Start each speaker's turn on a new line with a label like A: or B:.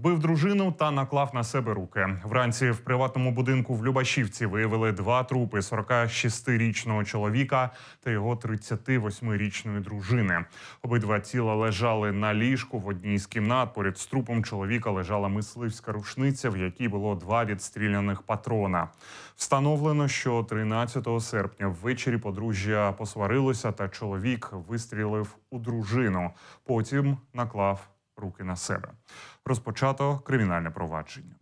A: Вбив дружину та наклав на себе руки. Вранці в приватному будинку в Любашівці виявили два трупи: – 46-річного чоловіка та його 38-річної дружини. Обидва тіла лежали на ліжку в одній з кімнат. Поряд з трупом чоловіка лежала мисливська рушниця, в якій було два відстріляних патрона. Встановлено, що 13 серпня ввечері подружжя посварилося, та чоловік вистрілив у дружину. Потім наклав руки на себе. Розпочато кримінальне провадження.